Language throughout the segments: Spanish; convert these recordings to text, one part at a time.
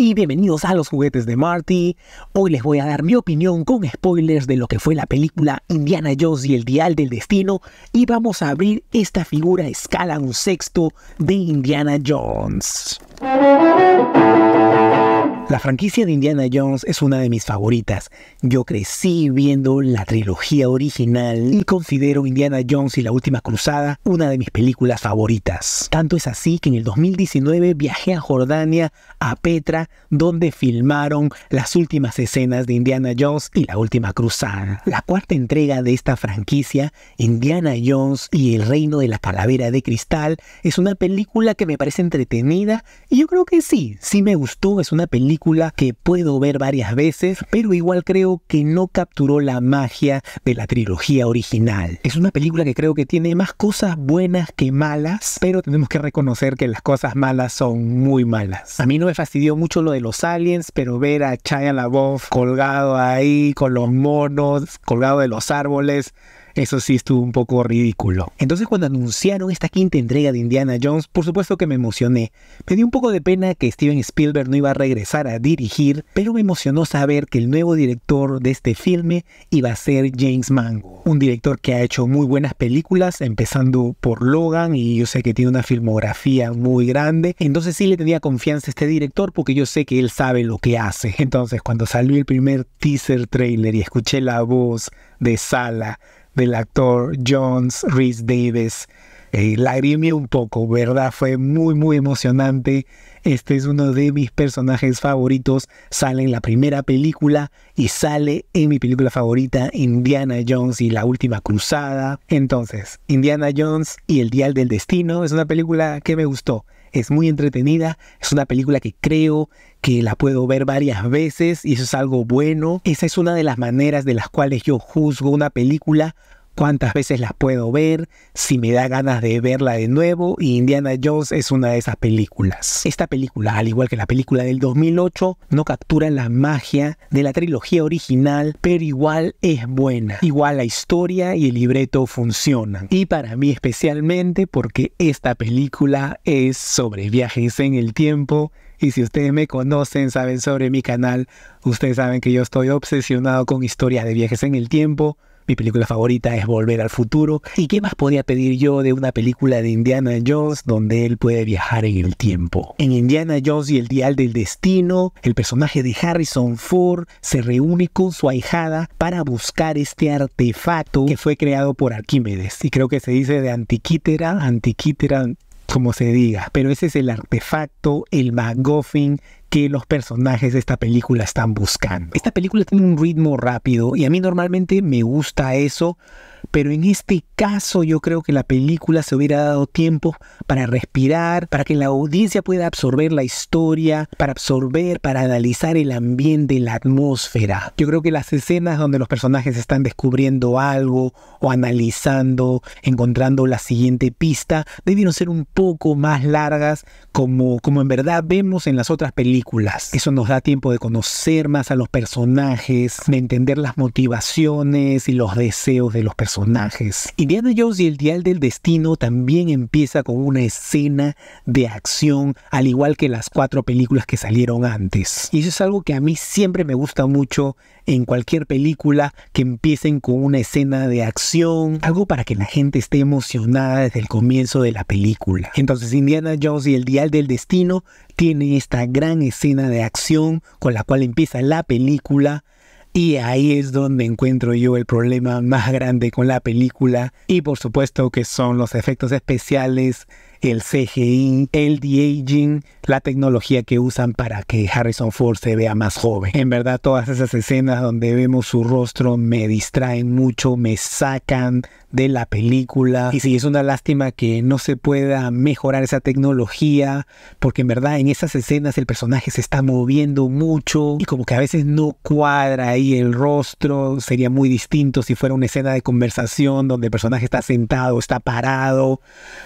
y bienvenidos a los juguetes de Marty. Hoy les voy a dar mi opinión con spoilers de lo que fue la película Indiana Jones y el Dial del Destino y vamos a abrir esta figura escala un sexto de Indiana Jones. La franquicia de Indiana Jones es una de mis favoritas. Yo crecí viendo la trilogía original y considero Indiana Jones y la Última Cruzada una de mis películas favoritas. Tanto es así que en el 2019 viajé a Jordania, a Petra, donde filmaron las últimas escenas de Indiana Jones y la Última Cruzada. La cuarta entrega de esta franquicia, Indiana Jones y el Reino de la Calavera de Cristal, es una película que me parece entretenida y yo creo que sí, sí me gustó, es una película que puedo ver varias veces, pero igual creo que no capturó la magia de la trilogía original. Es una película que creo que tiene más cosas buenas que malas, pero tenemos que reconocer que las cosas malas son muy malas. A mí no me fastidió mucho lo de los aliens, pero ver a Chaya LaBeouf colgado ahí con los monos, colgado de los árboles, eso sí estuvo un poco ridículo. Entonces cuando anunciaron esta quinta entrega de Indiana Jones, por supuesto que me emocioné. Me dio un poco de pena que Steven Spielberg no iba a regresar a dirigir, pero me emocionó saber que el nuevo director de este filme iba a ser James Mango, un director que ha hecho muy buenas películas, empezando por Logan y yo sé que tiene una filmografía muy grande. Entonces sí le tenía confianza a este director porque yo sé que él sabe lo que hace. Entonces cuando salió el primer teaser trailer y escuché la voz de Sala del actor Jones Rhys Davis. Eh, lagrimé un poco, ¿verdad? Fue muy, muy emocionante. Este es uno de mis personajes favoritos. Sale en la primera película y sale en mi película favorita, Indiana Jones y la última cruzada. Entonces, Indiana Jones y el Dial del Destino es una película que me gustó es muy entretenida, es una película que creo que la puedo ver varias veces y eso es algo bueno. Esa es una de las maneras de las cuales yo juzgo una película cuántas veces las puedo ver, si me da ganas de verla de nuevo, y Indiana Jones es una de esas películas. Esta película, al igual que la película del 2008, no captura la magia de la trilogía original, pero igual es buena. Igual la historia y el libreto funcionan. Y para mí especialmente porque esta película es sobre viajes en el tiempo, y si ustedes me conocen, saben sobre mi canal, ustedes saben que yo estoy obsesionado con historias de viajes en el tiempo, mi película favorita es Volver al Futuro. ¿Y qué más podía pedir yo de una película de Indiana Jones donde él puede viajar en el tiempo? En Indiana Jones y el Dial del Destino, el personaje de Harrison Ford se reúne con su ahijada para buscar este artefacto que fue creado por Arquímedes. Y creo que se dice de Antiquítera, Antiquítera, como se diga, pero ese es el artefacto, el MacGuffin que los personajes de esta película están buscando. Esta película tiene un ritmo rápido y a mí normalmente me gusta eso, pero en este caso yo creo que la película se hubiera dado tiempo para respirar, para que la audiencia pueda absorber la historia, para absorber, para analizar el ambiente, la atmósfera. Yo creo que las escenas donde los personajes están descubriendo algo o analizando, encontrando la siguiente pista, debieron ser un poco más largas como, como en verdad vemos en las otras películas eso nos da tiempo de conocer más a los personajes, de entender las motivaciones y los deseos de los personajes. Indiana Jones y el Dial del Destino también empieza con una escena de acción, al igual que las cuatro películas que salieron antes. Y eso es algo que a mí siempre me gusta mucho en cualquier película que empiecen con una escena de acción, algo para que la gente esté emocionada desde el comienzo de la película. Entonces Indiana Jones y el Dial del Destino tiene esta gran escena escena de acción con la cual empieza la película. Y ahí es donde encuentro yo el problema más grande con la película. Y por supuesto que son los efectos especiales el CGI, el de-aging, la tecnología que usan para que Harrison Ford se vea más joven. En verdad, todas esas escenas donde vemos su rostro me distraen mucho, me sacan de la película. Y sí, es una lástima que no se pueda mejorar esa tecnología, porque en verdad en esas escenas el personaje se está moviendo mucho y como que a veces no cuadra ahí el rostro. Sería muy distinto si fuera una escena de conversación donde el personaje está sentado, está parado,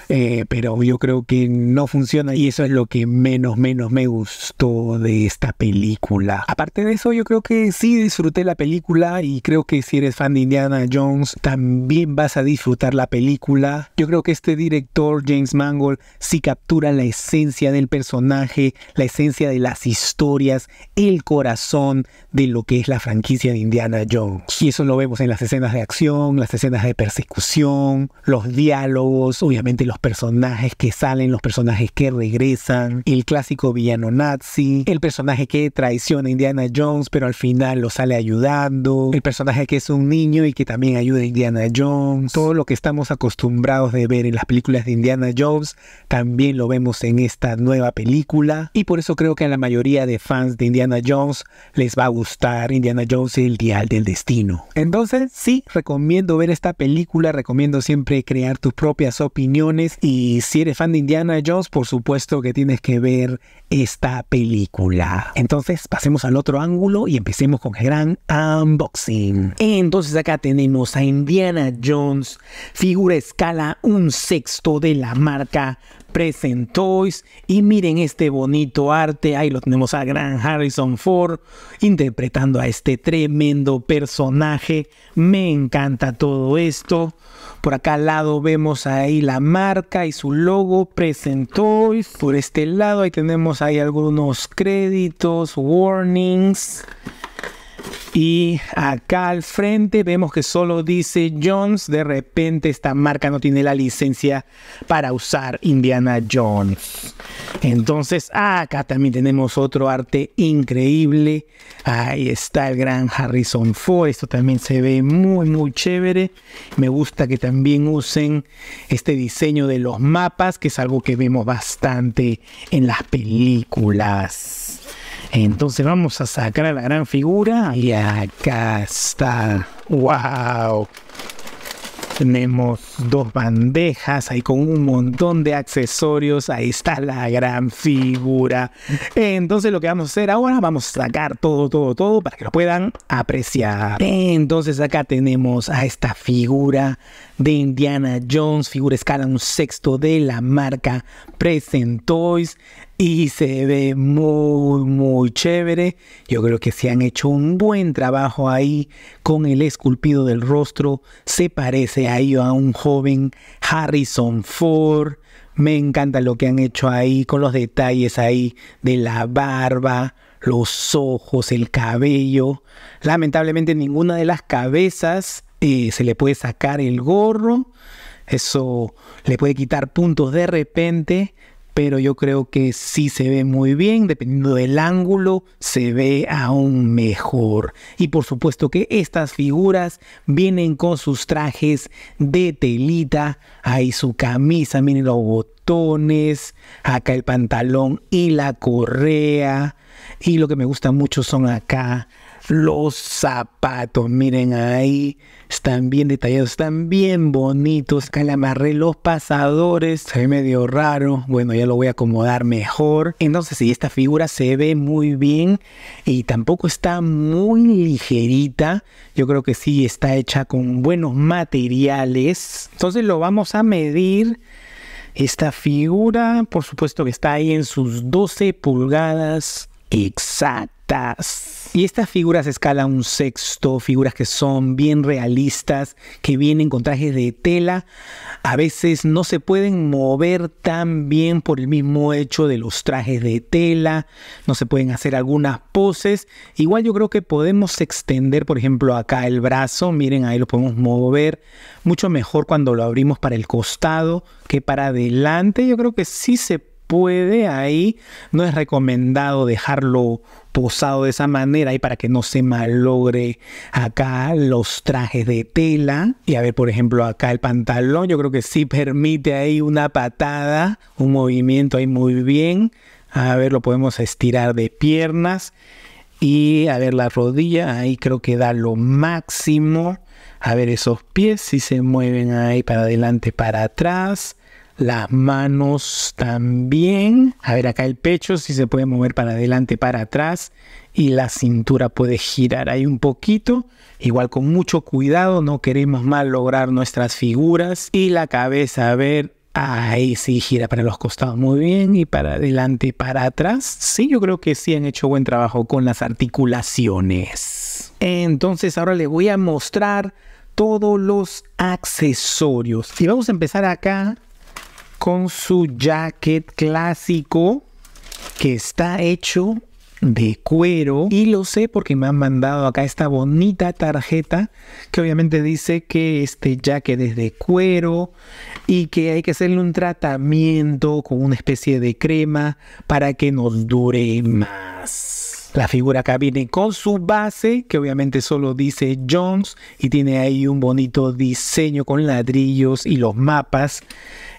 eh, pero yo creo que no funciona y eso es lo que menos, menos me gustó de esta película. Aparte de eso, yo creo que sí disfruté la película y creo que si eres fan de Indiana Jones, también vas a disfrutar la película. Yo creo que este director, James Mangold, sí captura la esencia del personaje, la esencia de las historias, el corazón de lo que es la franquicia de Indiana Jones. Y eso lo vemos en las escenas de acción, las escenas de persecución, los diálogos, obviamente los personajes que salen, los personajes que regresan, el clásico villano nazi, el personaje que traiciona a Indiana Jones pero al final lo sale ayudando, el personaje que es un niño y que también ayuda a Indiana Jones, todo lo que estamos acostumbrados de ver en las películas de Indiana Jones también lo vemos en esta nueva película y por eso creo que a la mayoría de fans de Indiana Jones les va a gustar Indiana Jones el dial del destino. Entonces sí, recomiendo ver esta película, recomiendo siempre crear tus propias opiniones y si eres fan de Indiana Jones, por supuesto que tienes que ver esta película. Entonces, pasemos al otro ángulo y empecemos con el gran unboxing. Entonces, acá tenemos a Indiana Jones, figura escala un sexto de la marca Present Y miren este bonito arte. Ahí lo tenemos a Gran Harrison Ford interpretando a este tremendo personaje. Me encanta todo esto. Por acá al lado vemos ahí la marca y su logo Present Toys. Por este lado ahí tenemos ahí algunos créditos, warnings. Y acá al frente vemos que solo dice Jones. De repente esta marca no tiene la licencia para usar Indiana Jones. Entonces acá también tenemos otro arte increíble. Ahí está el gran Harrison Ford. Esto también se ve muy muy chévere. Me gusta que también usen este diseño de los mapas, que es algo que vemos bastante en las películas. Entonces vamos a sacar a la gran figura y acá está. ¡Wow! Tenemos dos bandejas ahí con un montón de accesorios. Ahí está la gran figura. Entonces lo que vamos a hacer ahora, vamos a sacar todo, todo, todo para que lo puedan apreciar. Entonces acá tenemos a esta figura de Indiana Jones, figura escala un sexto de la marca Present Toys y se ve muy, muy chévere. Yo creo que se han hecho un buen trabajo ahí con el esculpido del rostro. Se parece ahí a un joven Harrison Ford. Me encanta lo que han hecho ahí con los detalles ahí de la barba, los ojos, el cabello. Lamentablemente ninguna de las cabezas eh, se le puede sacar el gorro. Eso le puede quitar puntos de repente, pero yo creo que sí se ve muy bien, dependiendo del ángulo, se ve aún mejor. Y por supuesto que estas figuras vienen con sus trajes de telita, ahí su camisa, miren los botones, acá el pantalón y la correa. Y lo que me gusta mucho son acá los zapatos, miren ahí, están bien detallados, están bien bonitos. Acá los pasadores, se ve medio raro. Bueno, ya lo voy a acomodar mejor. Entonces, si sí, esta figura se ve muy bien y tampoco está muy ligerita, yo creo que sí está hecha con buenos materiales. Entonces, lo vamos a medir. Esta figura, por supuesto que está ahí en sus 12 pulgadas exactas. Y estas figuras escala un sexto, figuras que son bien realistas, que vienen con trajes de tela, a veces no se pueden mover tan bien por el mismo hecho de los trajes de tela, no se pueden hacer algunas poses. Igual yo creo que podemos extender, por ejemplo, acá el brazo, miren, ahí lo podemos mover mucho mejor cuando lo abrimos para el costado que para adelante. Yo creo que sí se puede puede ahí, no es recomendado dejarlo posado de esa manera y para que no se malogre acá los trajes de tela. Y a ver, por ejemplo, acá el pantalón, yo creo que sí permite ahí una patada, un movimiento ahí muy bien. A ver, lo podemos estirar de piernas. Y a ver, la rodilla, ahí creo que da lo máximo. A ver, esos pies si se mueven ahí para adelante, para atrás. Las manos también. A ver acá el pecho, si se puede mover para adelante, para atrás. Y la cintura puede girar ahí un poquito. Igual con mucho cuidado, no queremos mal lograr nuestras figuras. Y la cabeza, a ver, Ahí sí, gira para los costados muy bien y para adelante para atrás. Sí, yo creo que sí han hecho buen trabajo con las articulaciones. Entonces ahora les voy a mostrar todos los accesorios. Y vamos a empezar acá con su jacket clásico que está hecho de cuero y lo sé porque me han mandado acá esta bonita tarjeta que obviamente dice que este jacket es de cuero y que hay que hacerle un tratamiento con una especie de crema para que nos dure más. La figura acá viene con su base que obviamente solo dice Jones y tiene ahí un bonito diseño con ladrillos y los mapas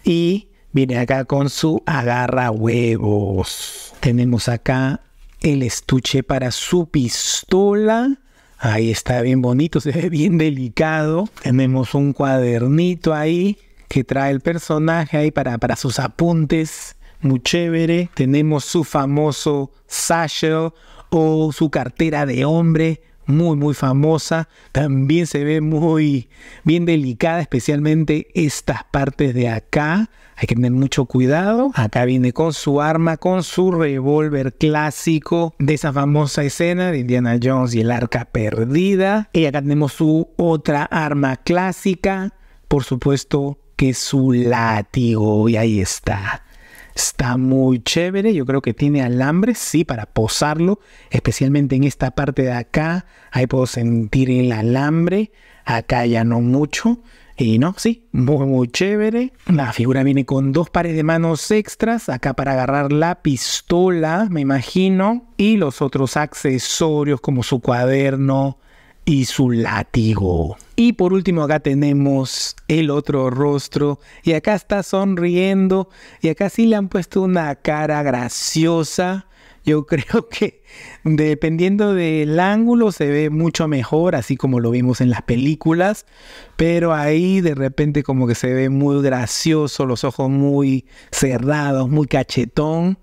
y Viene acá con su agarra huevos. Tenemos acá el estuche para su pistola. Ahí está bien bonito, se ve bien delicado. Tenemos un cuadernito ahí que trae el personaje ahí para, para sus apuntes. Muy chévere. Tenemos su famoso satchel o su cartera de hombre muy, muy famosa. También se ve muy bien delicada, especialmente estas partes de acá. Hay que tener mucho cuidado. Acá viene con su arma, con su revólver clásico de esa famosa escena de Indiana Jones y el arca perdida. Y acá tenemos su otra arma clásica. Por supuesto que su látigo. Y ahí está. Está muy chévere, yo creo que tiene alambre, sí, para posarlo, especialmente en esta parte de acá. Ahí puedo sentir el alambre, acá ya no mucho. Y no, sí, muy, muy chévere. La figura viene con dos pares de manos extras, acá para agarrar la pistola, me imagino, y los otros accesorios como su cuaderno, y su látigo. Y por último acá tenemos el otro rostro y acá está sonriendo y acá sí le han puesto una cara graciosa. Yo creo que dependiendo del ángulo se ve mucho mejor, así como lo vimos en las películas, pero ahí de repente como que se ve muy gracioso, los ojos muy cerrados, muy cachetón.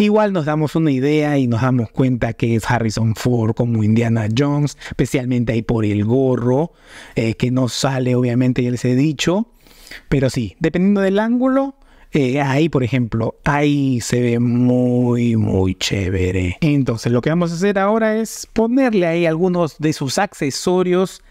Igual nos damos una idea y nos damos cuenta que es Harrison Ford como Indiana Jones, especialmente ahí por el gorro, eh, que no sale obviamente, ya les he dicho. Pero sí, dependiendo del ángulo, eh, ahí, por ejemplo, ahí se ve muy, muy chévere. Entonces, lo que vamos a hacer ahora es ponerle ahí algunos de sus accesorios,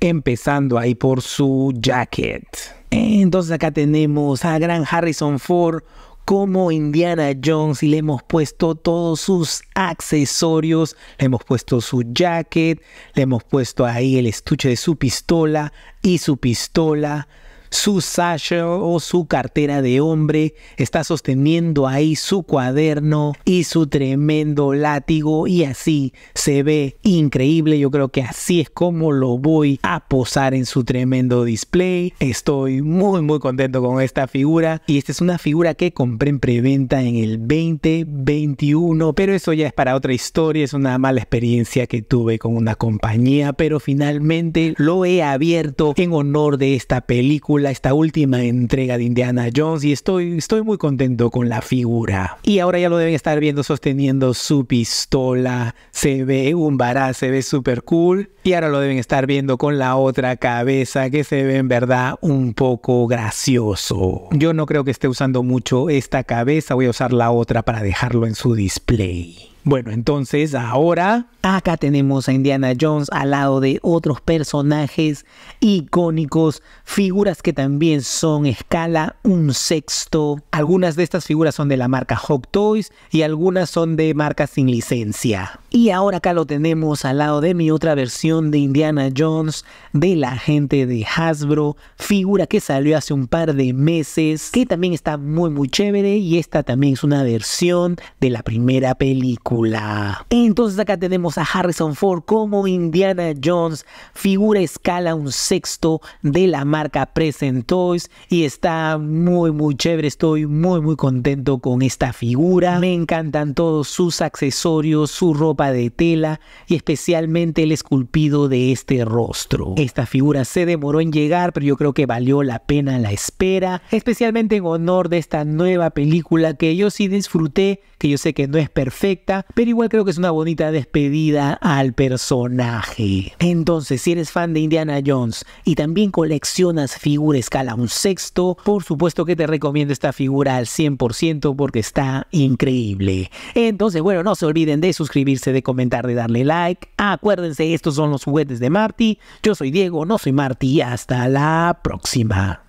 empezando ahí por su jacket. Entonces acá tenemos a gran Harrison Ford como Indiana Jones y le hemos puesto todos sus accesorios, le hemos puesto su jacket, le hemos puesto ahí el estuche de su pistola y su pistola su Sasha o su cartera de hombre, está sosteniendo ahí su cuaderno y su tremendo látigo y así se ve increíble. Yo creo que así es como lo voy a posar en su tremendo display. Estoy muy muy contento con esta figura y esta es una figura que compré en preventa en el 2021, pero eso ya es para otra historia, es una mala experiencia que tuve con una compañía, pero finalmente lo he abierto en honor de esta película esta última entrega de Indiana Jones y estoy, estoy muy contento con la figura. Y ahora ya lo deben estar viendo sosteniendo su pistola, se ve un bará, se ve súper cool y ahora lo deben estar viendo con la otra cabeza que se ve en verdad un poco gracioso. Yo no creo que esté usando mucho esta cabeza, voy a usar la otra para dejarlo en su display. Bueno, entonces ahora acá tenemos a Indiana Jones al lado de otros personajes icónicos, figuras que también son escala un sexto. Algunas de estas figuras son de la marca Hawk Toys y algunas son de marca sin licencia. Y ahora acá lo tenemos al lado de mi otra versión de Indiana Jones, de la gente de Hasbro, figura que salió hace un par de meses, que también está muy muy chévere y esta también es una versión de la primera película. Entonces acá tenemos a Harrison Ford como Indiana Jones, figura escala un sexto de la marca Present Toys y está muy muy chévere, estoy muy muy contento con esta figura. Me encantan todos sus accesorios, su ropa de tela y especialmente el esculpido de este rostro. Esta figura se demoró en llegar, pero yo creo que valió la pena la espera, especialmente en honor de esta nueva película que yo sí disfruté, que yo sé que no es perfecta, pero igual creo que es una bonita despedida al personaje. Entonces, si eres fan de Indiana Jones y también coleccionas figuras escala un sexto, por supuesto que te recomiendo esta figura al 100% porque está increíble. Entonces, bueno, no se olviden de suscribirse, de comentar, de darle like. Acuérdense, estos son los juguetes de Marty. Yo soy Diego, no soy Marty. Hasta la próxima.